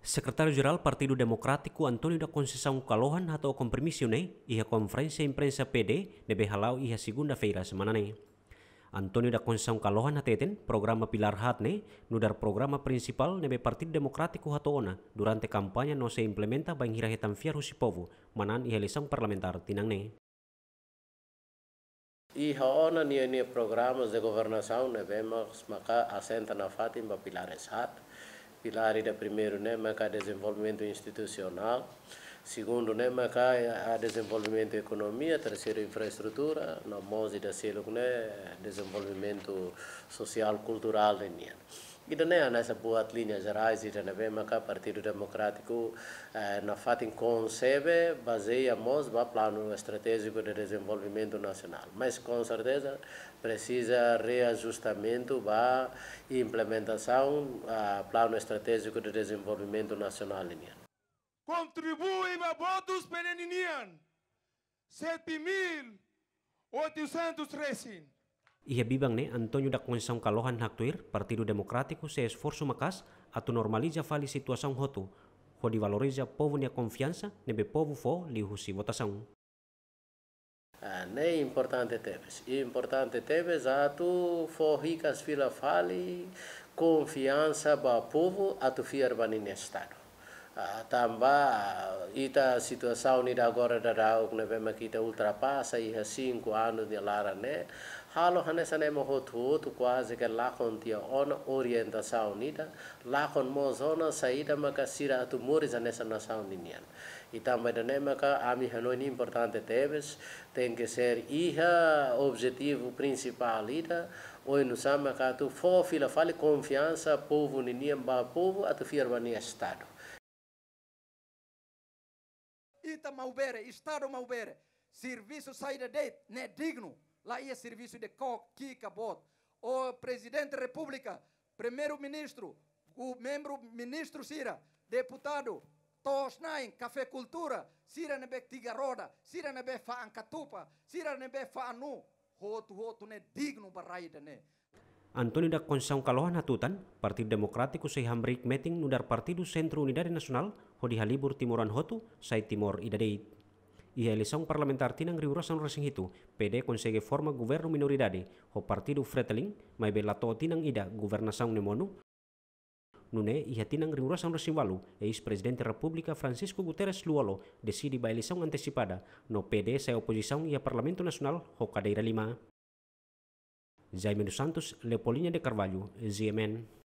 Sekretaris Geral Partido Demokratiku Antonio da Conceição Kalohan atau Kompromisione ne ia konferensi imprensa PD nebe halau ia segunda-feira semana ne. Antonio da Conceição Kalohan hateten programa Pilar Hat ne nudar programa prinsipal nebe Partido Demokratiku hatoona durante kampanye no se implementa bang hitam fiar husipovo manan ia lesang parlamentar tinang ne. Iha ona nia nia programas de governação mas maka asenta na fatim ba Pilares Hat pilar da primeiro né marcar desenvolvimento institucional segundo né marcar a desenvolvimento economia terceiro infraestrutura na mose da selo né desenvolvimento social cultural né Guiné nessa boa linhas gerais e na o Partido Democrático, eh, na FATIN concebe, baseia mos no plano estratégico de desenvolvimento nacional. Mas, com certeza, precisa reajustamento para implementação do eh, plano estratégico de desenvolvimento nacional. Contribui para votos peleninian, 7.813. ne Antonio da Conceição Kalohan Hactuir, Partido Democrático, se esforso makas atu normaliza fali hotu, ho di valoriza povo nia konfiansa nebe povo fo li husi votasaun. Ah, ne importante teves. Importante tebes atu fo ricas fila fali, confiança ba povo atu fiar banin estado. ah, tamba ita situação ni agora da rau que vema que ita ultrapassa e há cinco anos de lara né halo hane sane mo hot hot quase que lá contia on orientação nita lá con mo zona saída maka sira tu mores nessa nação ninian e também da nemaca a mi hanoi importante teves tem que ser iha objetivo principal o oi no sama ka tu fofila fale confiança povo ninian ba povo a tu firma ni estado maldita Maubere, Estado Maubere, serviço saída de não é digno. Lá é serviço de coque, kika, bot. O presidente da república, primeiro-ministro, o membro ministro Sira, deputado, Tosnain, Café Cultura, Sira Nebe Tigaroda, Sira Nebe catupa, Sira Nebe Faanu, roto, roto, né, digno para né. Antoni da Konsang Kalohan Hatutan, Parti Demokratiku sei hambrik meeting nudar Partidu Sentru Unidade Nasional hodi halibur Timuran Hotu sai Timor Idadeit. Ia eleição parlamentar tinang riurasan resing itu, PD konsege forma guvernu minoridade, ho Partidu Freteling, mai belato tinang ida guvernasang nemonu, Nune ia tinang riurasan resing walu, eis presidente Republika Francisco Guterres Luolo desidi ba eleição antesipada, no PD sai oposisang ia Parlamento nasional ho kadeira lima dos Santos, Leopoldinha de Carvalho, ZMN